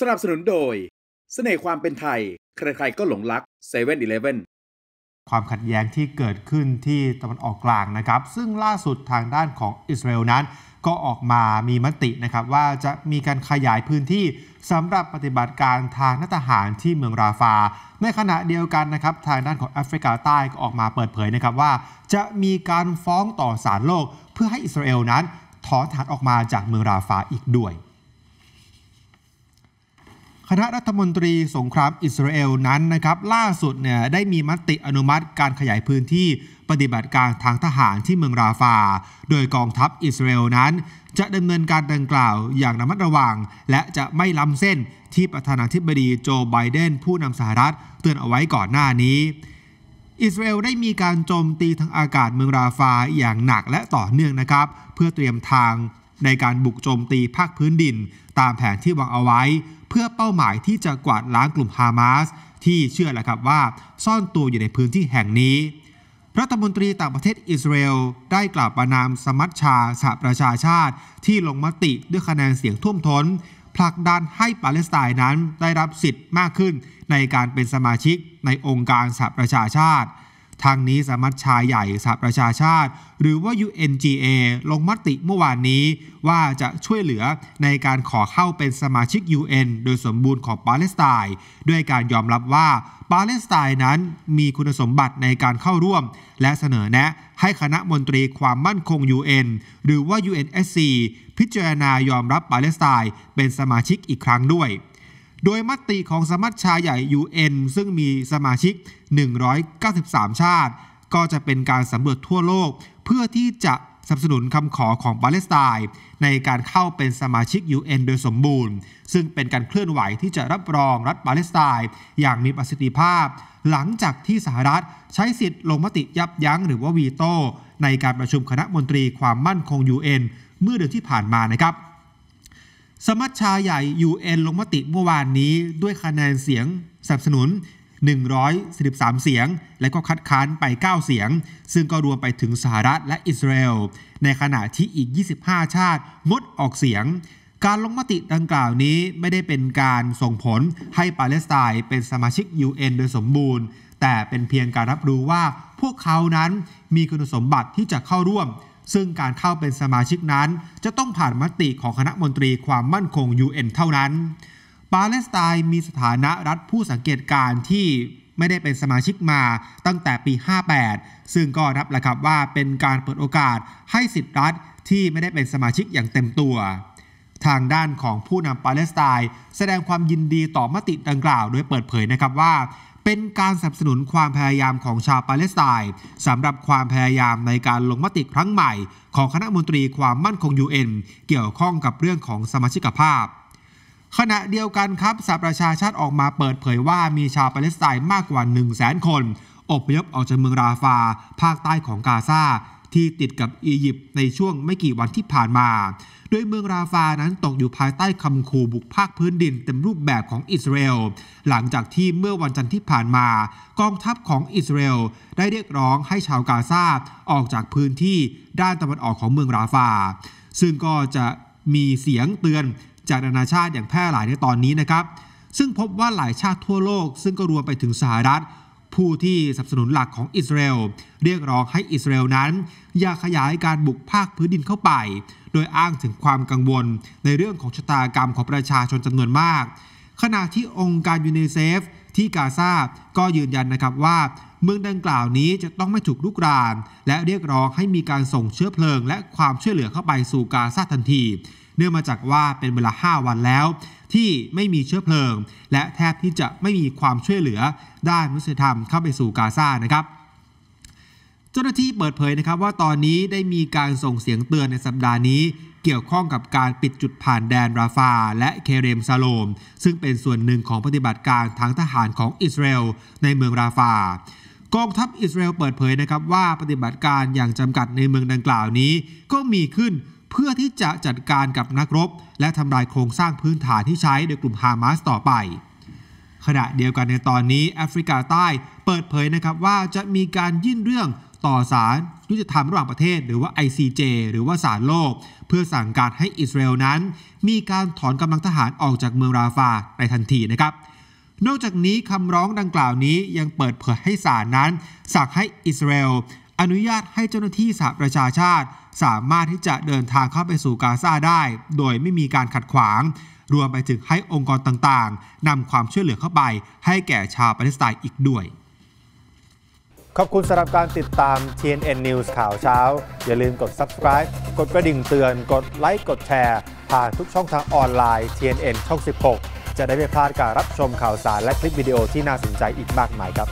สนับสนุนโดยสเสน่ห์ความเป็นไทย ใครๆก็หลงรักเซเว่นอีเลฟความขัดแย้งที่เกิดขึ้นที่ตะวันออกกลางนะครับ ซึ่งล่าสุดทางด้านของอิสราเอลนั้น ก็ออกมามีมตินะครับว่าจะมีการขยายพื้นที่สำหรับปฏิบัติการทางนทหารที่เมืองราฟาในขณะเดียวกันนะครับทางด้านของแอฟริกาใต้ก็ออกมาเปิดเผยนะครับว่า จะมีการฟ้องต่อศาลโลกเพื่อให้อิสราเอลนั้นถอนฐานออกมาจากเมืองราฟาอีกด้วยคณะรัฐมนตรีสงครามอิสราเอลนั้นนะครับล่าสุดเนี่ยได้มีมติอนุมัติการขยายพื้นที่ปฏิบัติการทางทหารที่เมืองราฟา โดยกองทัพอิสราเอลนั้นจะดำเนินการดังกล่าวอย่างระมัดระวัง และจะไม่ล้ำเส้นที่ประธานาธิบดีโจไบเดน ผู้นำสหรัฐ เตือนเอาไว้ก่อนหน้านี้ อิสราเอลได้มีการโจมตีทางอากาศเมืองราฟาอย่างหนักและต่อเนื่องนะครับ เพื่อเตรียมทางในการบุกโจมตีภาคพื้นดิน ตามแผนที่วางเอาไว้เพื่อเป้าหมายที่จะกวาดล้างกลุ่มฮามาสที่เชื่อแหละครับว่าซ่อนตัวอยู่ในพื้นที่แห่งนี้รัฐมนตรีต่างประเทศอิสราเอลได้กล่าวประนามสมัชชาสหประชาชาติ ที่ลงมติด้วยคะแนนเสียงท่วมท้นผลักดันให้ปาเลสไตน์นั้นได้รับสิทธิ์มากขึ้น ในการเป็นสมาชิกในองค์การสหประชาชาติทางนี้สมัชชาใหญ่สหประชาชาติ หรือว่า UNGA ลงมติเมื่อวานนี้ ว่าจะช่วยเหลือในการขอเข้าเป็นสมาชิก UN โดยสมบูรณ์ของปาเลสไตน์ด้วยการยอมรับว่าปาเลสไตน์นั้นมีคุณสมบัติในการเข้าร่วม และเสนอแนะ ให้คณะมนตรีความมั่นคง UN หรือว่า UNSC พิจารณายอมรับปาเลสไตน์เป็นสมาชิกอีกครั้งด้วยโดยมติของสมัชชาใหญ่ UN ซึ่งมีสมาชิก 193 ชาติ ก็จะเป็นการสำรวจทั่วโลก เพื่อที่จะสนับสนุนคำขอของปาเลสไตน์ในการเข้าเป็นสมาชิก UN โดยสมบูรณ์ ซึ่งเป็นการเคลื่อนไหวที่จะรับรองรัฐปาเลสไตน์อย่างมีประสิทธิภาพ หลังจากที่สหรัฐใช้สิทธิ์ลงมติยับยั้งหรือว่าวีโต้ในการประชุมคณะมนตรีความมั่นคง UN เมื่อเดือนที่ผ่านมานะครับสมัชชาใหญ่ UN ลงมติเมื่อวานนี้ด้วยคะแนนเสียงสนับสนุน143เสียง และก็คัดค้านไป 9 เสียง ซึ่งก็รวมไปถึงสหรัฐและอิสราเอลในขณะที่อีก 25 ชาติงดออกเสียง การลงมติดังกล่าวนี้ไม่ได้เป็นการส่งผลให้ปาเลสไตน์เป็นสมาชิก UN โดยสมบูรณ์ แต่เป็นเพียงการรับรู้ว่าพวกเขานั้นมีคุณสมบัติที่จะเข้าร่วมซึ่งการเข้าเป็นสมาชิกนั้นจะต้องผ่านมติของคณะมนตรีความมั่นคง UN เท่านั้น ปาเลสไตน์มีสถานะรัฐผู้สังเกตการที่ไม่ได้เป็นสมาชิกมาตั้งแต่ปี 58 ซึ่งก็รับแหละครับว่าเป็นการเปิดโอกาสให้สิทธิรัฐที่ไม่ได้เป็นสมาชิกอย่างเต็มตัว ทางด้านของผู้นำปาเลสไตน์แสดงความยินดีต่อมติดังกล่าวโดยเปิดเผยนะครับว่าเป็นการสนับสนุนความพยายามของชาวปาเลสไตน์สำหรับความพยายามในการลงมติครั้งใหม่ของคณะมนตรีความมั่นคง UN เกี่ยวข้องกับเรื่องของสมาชิกภาพ ขณะเดียวกันครับสหประชาชาติออกมาเปิดเผยว่ามีชาวปาเลสไตน์มากกว่า 1 0 0 0 0แคนอพยพออกจากเมืองราฟา ภาคใต้ของกาซาที่ติดกับอียิปต์ในช่วงไม่กี่วันที่ผ่านมาดยเมืองราฟานั้นตกอยู่ภายใต้คำขู่บุกภาคพื้นดินเต็มรูปแบบของอิสราเอลหลังจากที่เมื่อวันจันทร์ที่ผ่านมากองทัพของอิสราเอลได้เรียกร้องให้ชาวกาซาออกจากพื้นที่ด้านตะวันออกของเมืองราฟา ซึ่งก็จะมีเสียงเตือนจากนานาชาติอย่างแพร่หลายในตอนนี้นะครับ ซึ่งพบว่าหลายชาติทั่วโลกซึ่งก็รวมไปถึงสหรัฐผู้ที่สนับสนุนหลักของอิสราเอลเรียกร้องให้อิสราเอลนั้น อย่าขยายการบุกภาคพื้นดินเข้าไป โดยอ้างถึงความกังวลในเรื่องของชะตากรรมของประชาชนจำนวนมาก ขณะที่องค์การยูเนเซฟ ที่กาซา ก็ยืนยันนะครับว่า เมืองดังกล่าวนี้จะต้องไม่ถูกลุกราน และเรียกร้องให้มีการส่งเชื้อเพลิงและความช่วยเหลือเข้าไปสู่กาซาทันที เนื่องมาจากว่าเป็นเวลา5วันแล้วที่ไม่มีเชื้อเพลิงและแทบที่จะไม่มีความช่วยเหลือด้านมนุษยธรรมเข้าไปสู่กาซานะครับ เจ้าหน้าที่เปิดเผยนะครับว่าตอนนี้ได้มีการส่งเสียงเตือนในสัปดาห์นี้ เกี่ยวข้องกับการปิดจุดผ่านแดนราฟา และเคเรมซาโลมซึ่งเป็นส่วนหนึ่งของปฏิบัติการทางทหารของอิสราเอลในเมืองราฟา กองทัพอิสราเอลเปิดเผยนะครับว่า ปฏิบัติการอย่างจำกัดในเมืองดังกล่าวนี้ ก็มีขึ้นเพื่อที่จะจัดการกับนักรบ และทำลายโครงสร้างพื้นฐานที่ใช้โดยกลุ่มฮามาสต่อไป ขณะเดียวกันในตอนนี้แอฟริกาใต้เปิดเผยนะครับว่าจะมีการยื่นเรื่องต่อศาลยุติธรรมระหว่างประเทศหรือว่า ICJ หรือว่าศาลโลก เพื่อสั่งการให้อิสราเอลนั้น มีการถอนกำลังทหารออกจากเมืองราฟาในทันทีนะครับ นอกจากนี้คำร้องดังกล่าวนี้ยังเปิดเผยให้ศาลนั้นสั่งให้อิสราเอลอนุญาตให้เจ้าหน้าที่สหประชาชาติ สามารถที่จะเดินทางเข้าไปสู่กาซาได้ โดยไม่มีการขัดขวาง รวมไปถึงให้องค์กรต่างๆ นำความช่วยเหลือเข้าไป ให้แก่ชาวปาเลสไตน์อีกด้วย ขอบคุณสำหรับการติดตาม TNN News ข่าวเช้า อย่าลืมกด subscribe กดกระดิ่งเตือนกดไลค์กดแชร์ผ่านทุกช่องทางออนไลน์ TNN ช่อง 16 จะได้ไม่พลาดการรับชมข่าวสารและคลิปวิดีโอที่น่าสนใจอีกมากมายครับ